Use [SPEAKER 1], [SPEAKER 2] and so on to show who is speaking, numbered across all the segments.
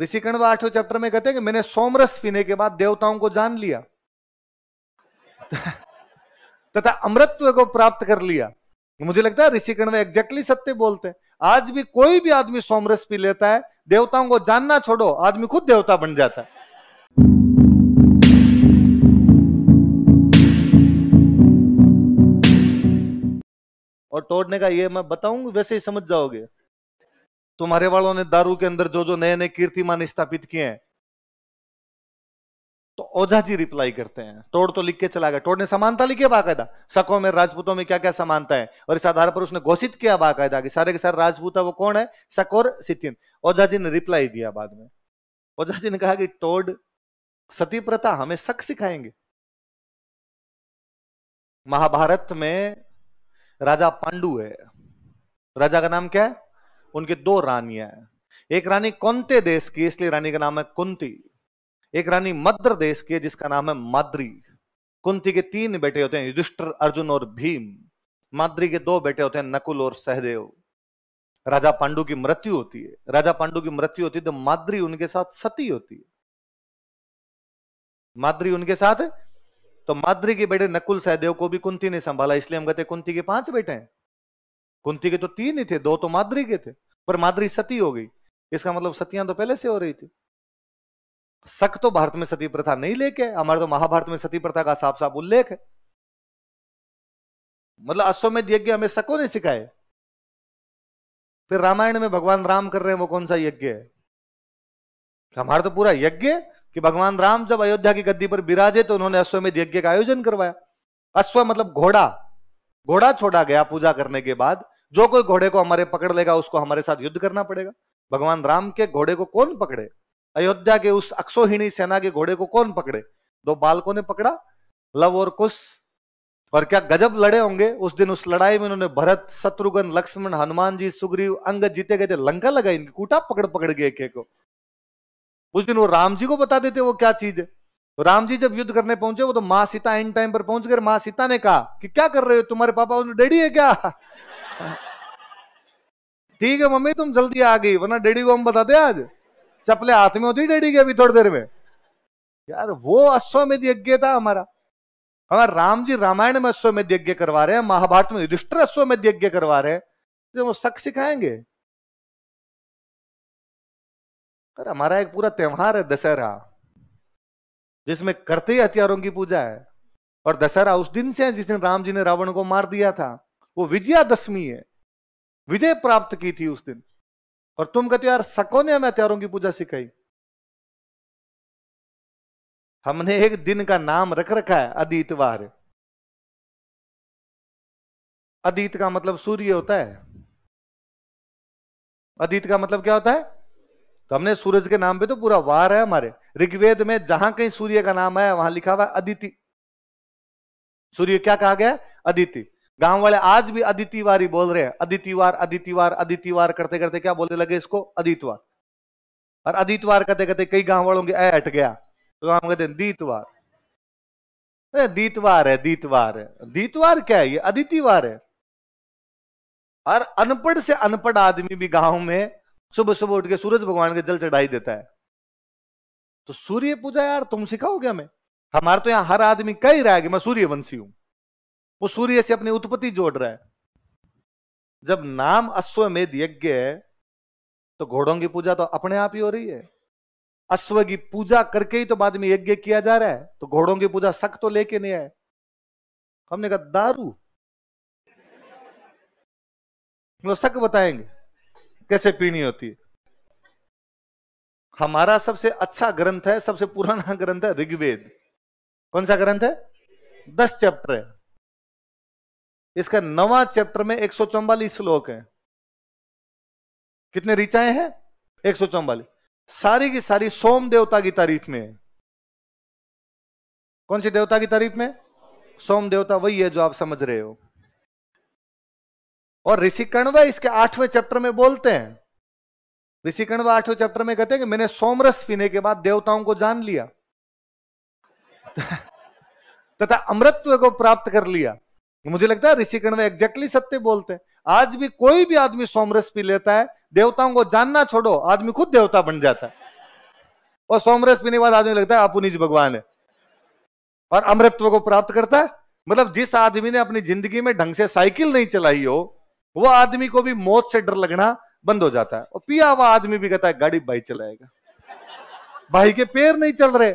[SPEAKER 1] ऋषिकर्ण तो आठवें चैप्टर में कहते हैं कि मैंने सोमरस पीने के बाद देवताओं को जान लिया तथा अमृतत्व को प्राप्त कर लिया मुझे लगता है ऋषिकण में एग्जैक्टली सत्य बोलते हैं आज भी कोई भी आदमी सोमरस पी लेता है देवताओं को जानना छोड़ो आदमी खुद देवता बन जाता है और तोड़ने का ये मैं बताऊंगा वैसे ही समझ जाओगे तुम्हारे वालों ने दारू के अंदर जो जो नए नए कीर्तिमान स्थापित किए हैं तो ओझा जी रिप्लाई करते हैं टोड़ तो लिख के चला गया टोड़ ने समानता लिखी है बाकायदा सकों में राजपूतों में क्या क्या समानता है और इस आधार पर उसने घोषित किया बाकायदा कि सारे के सारे राजपूत है वो कौन है सक और सितिन ओझा जी ने रिप्लाई दिया बाद में ओझा जी ने कहा कि टोड सती प्रथा हमें सक सिखाएंगे महाभारत में राजा पांडु है राजा का नाम क्या है उनकी दो रानियां हैं एक रानी कौनते देश की इसलिए रानी का नाम है कुंती एक रानी मद्र देश की है जिसका नाम है माद्री कुंती के तीन बेटे होते हैं युधिष्ठर अर्जुन और भीम माद्री के दो बेटे होते हैं नकुल और सहदेव राजा पांडु की मृत्यु होती है राजा पांडु की मृत्यु होती है तो माद्री उनके साथ सती होती है माद्री उनके साथ तो माद्री के बेटे नकुल सहदेव को भी कुंती ने संभाला इसलिए हम कहते हैं कुंती के पांच बेटे हैं कुंती के तो तीन ही थे दो तो माद्री के थे पर माद्री सती हो गई इसका मतलब सतियां तो पहले से हो रही थी सख तो भारत में सती प्रथा नहीं लेके हमारे तो महाभारत में सती प्रथा का साफ साफ उल्लेख है मतलब अश्वमेध यज्ञ हमें सको ने सिखाए फिर रामायण में भगवान राम कर रहे हैं वो कौन सा यज्ञ है हमारा तो पूरा यज्ञ कि भगवान राम जब अयोध्या की गद्दी पर विराजे तो उन्होंने अश्वमेध यज्ञ का आयोजन करवाया अश्व मतलब घोड़ा घोड़ा छोड़ा गया पूजा करने के बाद जो कोई घोड़े को हमारे पकड़ लेगा उसको हमारे साथ युद्ध करना पड़ेगा भगवान राम के घोड़े को कौन पकड़े अयोध्या के उस अक्सोहिणी सेना के घोड़े को कौन पकड़े दो बालकों ने पकड़ा लव और कुश और क्या गजब लड़े होंगे उस दिन उस लड़ाई में उन्होंने भरत शत्रुघ्न लक्ष्मण हनुमान जी सुग्रीव अंग जीते गए थे लंका लगाई इनकी कूटा पकड़ पकड़ के एक को उस दिन वो राम जी को बता देते वो क्या चीज है तो राम जी जब युद्ध करने पहुंचे वो तो माँ सीता एंड टाइम पर पहुंच गए माँ सीता ने कहा कि क्या कर रहे हो तुम्हारे पापा उसने डैडी है क्या ठीक है मम्मी तुम जल्दी आ गई वरना डैडी को हम बताते आज चपले हाथ में होती डैडी के अभी थोड़ी देर में यार वो अश्वमेध यज्ञ था हमारा हमारे राम जी रामायण में अश्वमेध यज्ञ करवा रहे हैं महाभारत में अश्व अश्वमेध यज्ञ करवा रहे हैं तो वो शक सिखाएंगे हमारा एक पूरा त्यौहार है दशहरा जिसमें करते ही हथियारों की पूजा है और दशहरा उस दिन से है जिस दिन राम जी ने रावण को मार दिया था वो विजयादशमी है विजय प्राप्त की थी उस दिन और तुम कहते यार सको ने हमें हथियारों की पूजा सिखाई हमने एक दिन का नाम रख रखा है अदितवार अदित का मतलब सूर्य होता है अदित का मतलब क्या होता है तो हमने सूरज के नाम पे तो पूरा वार है हमारे ऋग्वेद में जहां कहीं सूर्य का नाम है वहां लिखा हुआ है अदिति सूर्य क्या कहा गया अदिति गांव वाले आज भी अदितिवार बोल रहे हैं अदितिवार अदितिवार अदितिवार करते करते क्या बोलने लगे इसको अदितवार और अदितवार कहते कहते कई गांव वालों के अट गया तो हम कहते हैं दीतवार दीतवार है दीतवार है दीतवार क्या है ये अदितिवार है और अनपढ़ से अनपढ़ आदमी भी गांव में सुबह सुबह उठ के सूरज भगवान के जल चढ़ाई देता है तो सूर्य पूजा यार तुम सिखाओगे हमें हमारे तो यहाँ हर आदमी कह ही रहा है कि मैं सूर्यवंशी हूं वो सूर्य से अपनी उत्पत्ति जोड़ रहा है जब नाम अश्वमेध यज्ञ है तो घोड़ों की पूजा तो अपने आप ही हो रही है अश्व की पूजा करके ही तो बाद में यज्ञ किया जा रहा है तो घोड़ों की पूजा शक तो लेके नहीं आए हमने कहा दारू शक बताएंगे कैसे पीनी होती है हमारा सबसे अच्छा ग्रंथ है सबसे पुराना ग्रंथ है ऋग्वेद कौन सा ग्रंथ है दस चैप्टर है इसका नवा चैप्टर में एक श्लोक है कितने ऋचाएं हैं एक सौ सारी की सारी सोम देवता की तारीफ में है कौन सी देवता की तारीफ में सोम देवता वही है जो आप समझ रहे हो और ऋषि कण्व इसके आठवें चैप्टर में बोलते हैं ऋषि कण्व आठवें चैप्टर में कहते हैं कि मैंने सोमरस पीने के बाद देवताओं को जान लिया तथा अमृतत्व को प्राप्त कर लिया मुझे लगता है ऋषि कण्व एग्जैक्टली सत्य बोलते हैं आज भी कोई भी आदमी सोमरस पी लेता है देवताओं को जानना छोड़ो आदमी खुद देवता बन जाता है और सोमरस पीने के बाद आदमी लगता है आप निज भगवान है और अमृतत्व को प्राप्त करता है मतलब जिस आदमी ने अपनी जिंदगी में ढंग से साइकिल नहीं चलाई हो वो आदमी को भी मौत से डर लगना बंद हो जाता है और पिया हुआ आदमी भी कहता है गाड़ी भाई चलाएगा भाई के पैर नहीं चल रहे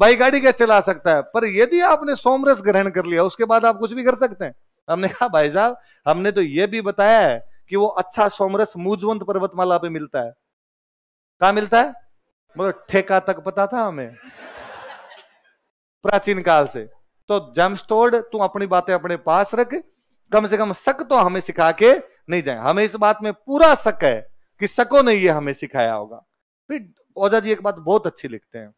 [SPEAKER 1] भाई गाड़ी कैसे चला सकता है पर यदि आपने सोमरस ग्रहण कर लिया उसके बाद आप कुछ भी कर सकते हैं हमने कहा भाई साहब हमने तो यह भी बताया है कि वो अच्छा सोमरस मूजवंत पर्वतमाला पे मिलता है कहा मिलता है मतलब ठेका तक पता था हमें प्राचीन काल से तो जमस्टोड तू अपनी बातें अपने पास रख कम से कम शक तो हमें सिखा के नहीं जाए हमें इस बात में पूरा शक है कि शको ने ये हमें सिखाया होगा फिर ओझा जी एक बात बहुत अच्छी लिखते हैं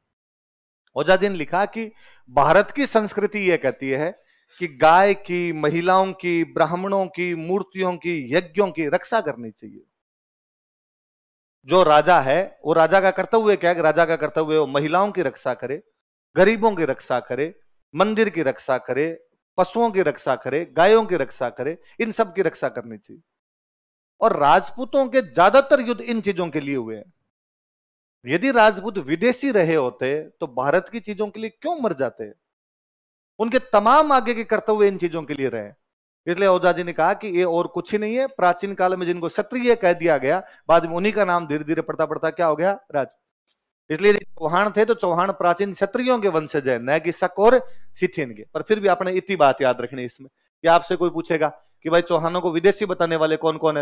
[SPEAKER 1] ओझा जी ने लिखा कि भारत की संस्कृति यह कहती है कि गाय की महिलाओं की ब्राह्मणों की मूर्तियों की यज्ञों की रक्षा करनी चाहिए जो राजा है वो राजा का कर्तव्य क्या है राजा का कर्तव्य वो महिलाओं की रक्षा करे गरीबों की रक्षा करे मंदिर की रक्षा करे पशुओं की रक्षा करे गायों की रक्षा करे इन सब की रक्षा करनी चाहिए और राजपूतों के ज्यादातर युद्ध इन चीजों के लिए हुए हैं यदि राजपूत विदेशी रहे होते तो भारत की चीजों के लिए क्यों मर जाते उनके तमाम आगे के कर्तव्य इन चीजों के लिए रहे इसलिए ओझा जी ने कहा कि ये और कुछ ही नहीं है प्राचीन काल में जिनको क्षत्रिय कह दिया गया बाद में उन्हीं का नाम धीरे धीरे पड़ता पड़ता क्या हो गया राज इसलिए चौहान थे तो चौहान प्राचीन क्षत्रियों के वंशज है नैगिसक और सिथिन के पर फिर भी आपने इतनी बात याद रखनी इसमें कि आपसे कोई पूछेगा कि भाई चौहानों को विदेशी बताने वाले कौन कौन है